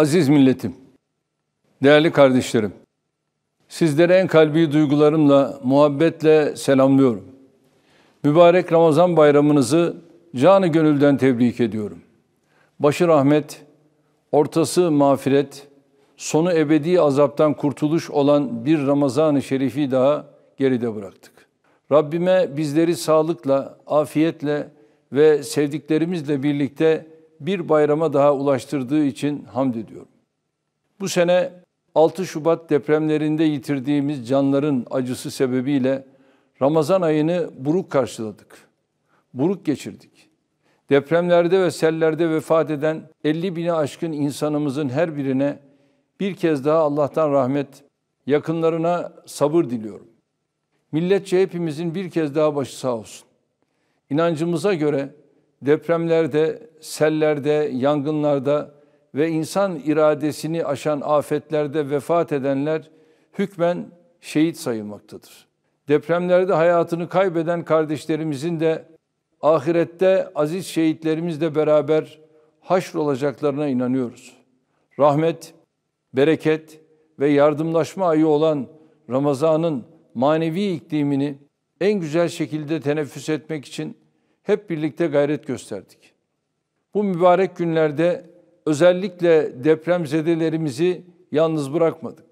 Aziz milletim, değerli kardeşlerim, sizlere en kalbi duygularımla, muhabbetle selamlıyorum. Mübarek Ramazan bayramınızı canı gönülden tebrik ediyorum. Başı rahmet, ortası mağfiret, sonu ebedi azaptan kurtuluş olan bir Ramazan-ı Şerif'i daha geride bıraktık. Rabbime bizleri sağlıkla, afiyetle ve sevdiklerimizle birlikte bir bayrama daha ulaştırdığı için hamd ediyorum. Bu sene 6 Şubat depremlerinde yitirdiğimiz canların acısı sebebiyle Ramazan ayını buruk karşıladık. Buruk geçirdik. Depremlerde ve sellerde vefat eden 50 bine aşkın insanımızın her birine bir kez daha Allah'tan rahmet, yakınlarına sabır diliyorum. Milletçe hepimizin bir kez daha başı sağ olsun. İnancımıza göre depremlerde, sellerde, yangınlarda ve insan iradesini aşan afetlerde vefat edenler hükmen şehit sayılmaktadır. Depremlerde hayatını kaybeden kardeşlerimizin de ahirette aziz şehitlerimizle beraber haşr olacaklarına inanıyoruz. Rahmet, bereket ve yardımlaşma ayı olan Ramazan'ın manevi iklimini en güzel şekilde teneffüs etmek için hep birlikte gayret gösterdik. Bu mübarek günlerde özellikle depremzedelerimizi yalnız bırakmadık.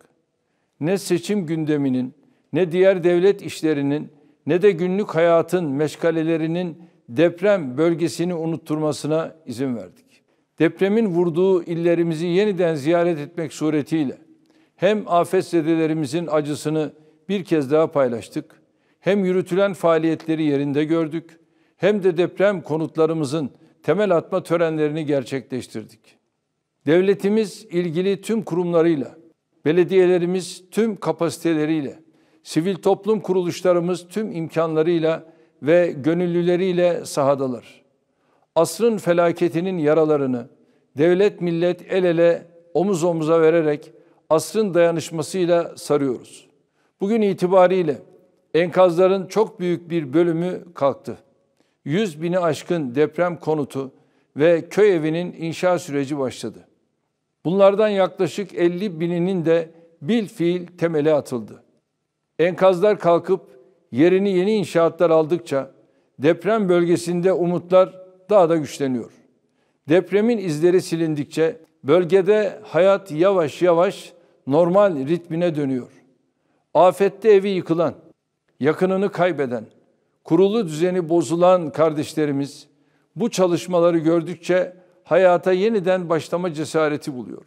Ne seçim gündeminin, ne diğer devlet işlerinin, ne de günlük hayatın meşgalelerinin deprem bölgesini unutturmasına izin verdik. Depremin vurduğu illerimizi yeniden ziyaret etmek suretiyle hem afetzedelerimizin acısını bir kez daha paylaştık, hem yürütülen faaliyetleri yerinde gördük, hem de deprem konutlarımızın temel atma törenlerini gerçekleştirdik. Devletimiz ilgili tüm kurumlarıyla, belediyelerimiz tüm kapasiteleriyle, sivil toplum kuruluşlarımız tüm imkanlarıyla ve gönüllüleriyle sahadalar. Asrın felaketinin yaralarını devlet millet el ele omuz omuza vererek asrın dayanışmasıyla sarıyoruz. Bugün itibariyle enkazların çok büyük bir bölümü kalktı. 100 bini aşkın deprem konutu ve köy evinin inşa süreci başladı. Bunlardan yaklaşık 50 bininin de bil fiil temeli atıldı. Enkazlar kalkıp yerini yeni inşaatlar aldıkça deprem bölgesinde umutlar daha da güçleniyor. Depremin izleri silindikçe bölgede hayat yavaş yavaş normal ritmine dönüyor. Afette evi yıkılan, yakınını kaybeden, kurulu düzeni bozulan kardeşlerimiz bu çalışmaları gördükçe hayata yeniden başlama cesareti buluyor.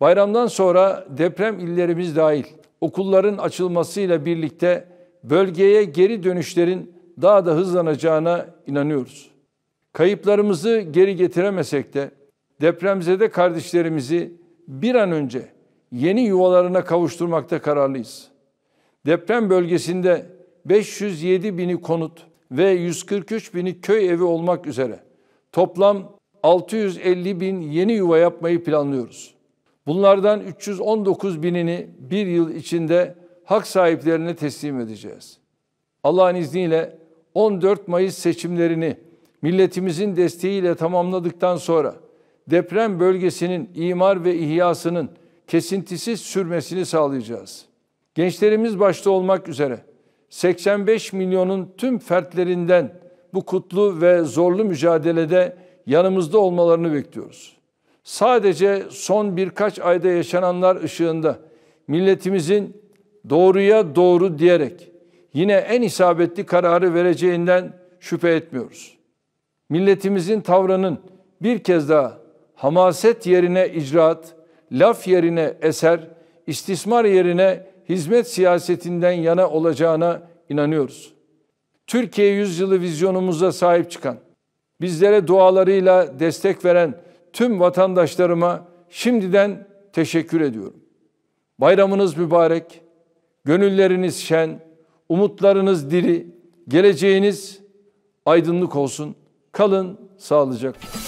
Bayramdan sonra deprem illerimiz dahil okulların açılmasıyla birlikte bölgeye geri dönüşlerin daha da hızlanacağına inanıyoruz. Kayıplarımızı geri getiremesek de depremzede kardeşlerimizi bir an önce yeni yuvalarına kavuşturmakta kararlıyız. Deprem bölgesinde 507 bini konut ve 143 bini köy evi olmak üzere toplam 650 bin yeni yuva yapmayı planlıyoruz. Bunlardan 319 binini bir yıl içinde hak sahiplerine teslim edeceğiz. Allah'ın izniyle 14 Mayıs seçimlerini milletimizin desteğiyle tamamladıktan sonra deprem bölgesinin imar ve ihyasının kesintisiz sürmesini sağlayacağız. Gençlerimiz başta olmak üzere 85 milyonun tüm fertlerinden bu kutlu ve zorlu mücadelede yanımızda olmalarını bekliyoruz. Sadece son birkaç ayda yaşananlar ışığında milletimizin doğruya doğru diyerek yine en isabetli kararı vereceğinden şüphe etmiyoruz. Milletimizin tavrının bir kez daha hamaset yerine icraat, laf yerine eser, istismar yerine hizmet siyasetinden yana olacağına inanıyoruz. Türkiye yüzyılı vizyonumuza sahip çıkan, bizlere dualarıyla destek veren tüm vatandaşlarıma şimdiden teşekkür ediyorum. Bayramınız mübarek, gönülleriniz şen, umutlarınız diri, geleceğiniz aydınlık olsun. Kalın sağlıcakla.